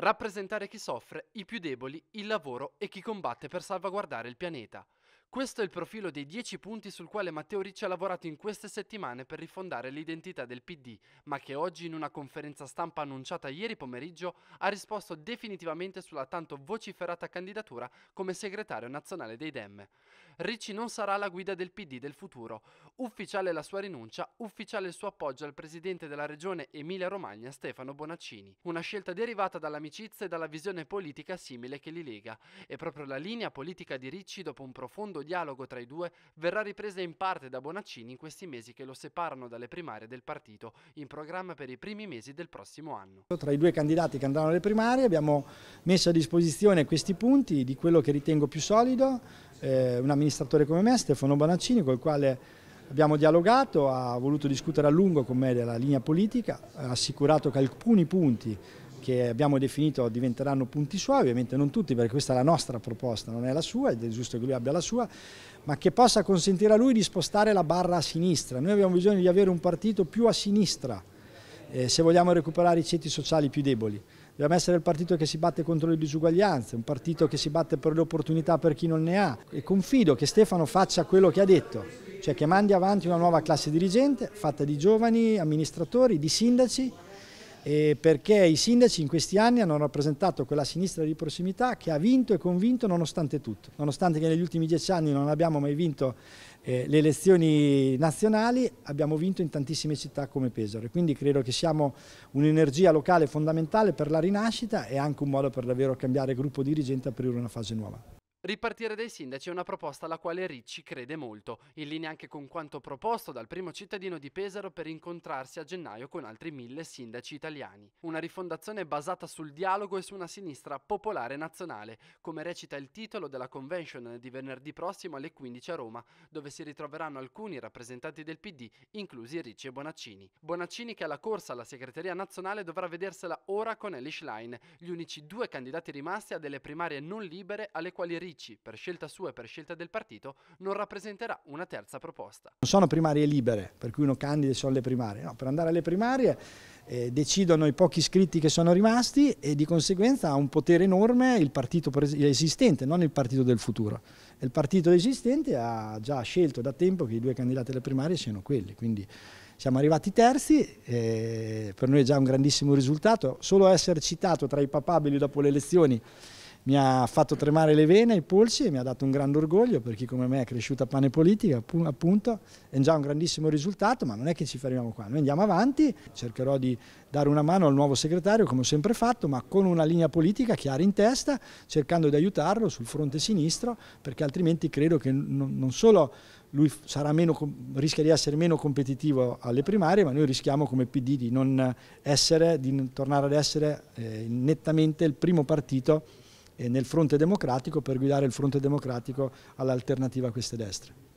rappresentare chi soffre, i più deboli, il lavoro e chi combatte per salvaguardare il pianeta. Questo è il profilo dei 10 punti sul quale Matteo Ricci ha lavorato in queste settimane per rifondare l'identità del PD, ma che oggi in una conferenza stampa annunciata ieri pomeriggio ha risposto definitivamente sulla tanto vociferata candidatura come segretario nazionale dei Dem. Ricci non sarà la guida del PD del futuro. Ufficiale la sua rinuncia, ufficiale il suo appoggio al presidente della regione Emilia-Romagna Stefano Bonaccini. Una scelta derivata dall'amicizia e dalla visione politica simile che li lega. E proprio la linea politica di Ricci dopo un profondo profondo dialogo tra i due verrà ripresa in parte da Bonaccini in questi mesi che lo separano dalle primarie del partito, in programma per i primi mesi del prossimo anno. Tra i due candidati che andranno alle primarie abbiamo messo a disposizione questi punti di quello che ritengo più solido, eh, un amministratore come me, Stefano Bonaccini, col quale abbiamo dialogato, ha voluto discutere a lungo con me della linea politica, ha assicurato che alcuni punti che abbiamo definito diventeranno punti suoi, ovviamente non tutti perché questa è la nostra proposta, non è la sua, ed è giusto che lui abbia la sua, ma che possa consentire a lui di spostare la barra a sinistra. Noi abbiamo bisogno di avere un partito più a sinistra eh, se vogliamo recuperare i ceti sociali più deboli. Dobbiamo essere il partito che si batte contro le disuguaglianze, un partito che si batte per le opportunità per chi non ne ha. E confido che Stefano faccia quello che ha detto, cioè che mandi avanti una nuova classe dirigente fatta di giovani amministratori, di sindaci eh, perché i sindaci in questi anni hanno rappresentato quella sinistra di prossimità che ha vinto e convinto nonostante tutto, nonostante che negli ultimi dieci anni non abbiamo mai vinto eh, le elezioni nazionali, abbiamo vinto in tantissime città come Pesaro e quindi credo che siamo un'energia locale fondamentale per la rinascita e anche un modo per davvero cambiare gruppo dirigente e aprire una fase nuova. Ripartire dai sindaci è una proposta alla quale Ricci crede molto, in linea anche con quanto proposto dal primo cittadino di Pesaro per incontrarsi a gennaio con altri mille sindaci italiani. Una rifondazione basata sul dialogo e su una sinistra popolare nazionale, come recita il titolo della convention di venerdì prossimo alle 15 a Roma, dove si ritroveranno alcuni rappresentanti del PD, inclusi Ricci e Bonaccini. Bonaccini che alla corsa alla segreteria nazionale dovrà vedersela ora con Elish Line, gli unici due candidati rimasti a delle primarie non libere alle quali Ricci Ricci, per scelta sua e per scelta del partito, non rappresenterà una terza proposta. Non sono primarie libere, per cui uno candida solo le primarie. No, per andare alle primarie eh, decidono i pochi iscritti che sono rimasti e di conseguenza ha un potere enorme il partito esistente, non il partito del futuro. Il partito esistente ha già scelto da tempo che i due candidati alle primarie siano quelli, quindi siamo arrivati terzi, eh, per noi è già un grandissimo risultato, solo essere citato tra i papabili dopo le elezioni mi ha fatto tremare le vene, i polsi e mi ha dato un grande orgoglio per chi come me è cresciuto a pane politica, appunto, è già un grandissimo risultato, ma non è che ci fermiamo qua, noi andiamo avanti, cercherò di dare una mano al nuovo segretario come ho sempre fatto, ma con una linea politica chiara in testa, cercando di aiutarlo sul fronte sinistro, perché altrimenti credo che non solo lui meno, rischia di essere meno competitivo alle primarie, ma noi rischiamo come PD di non essere, di tornare ad essere eh, nettamente il primo partito eh, nel fronte democratico per guidare il fronte democratico all'alternativa a queste destre.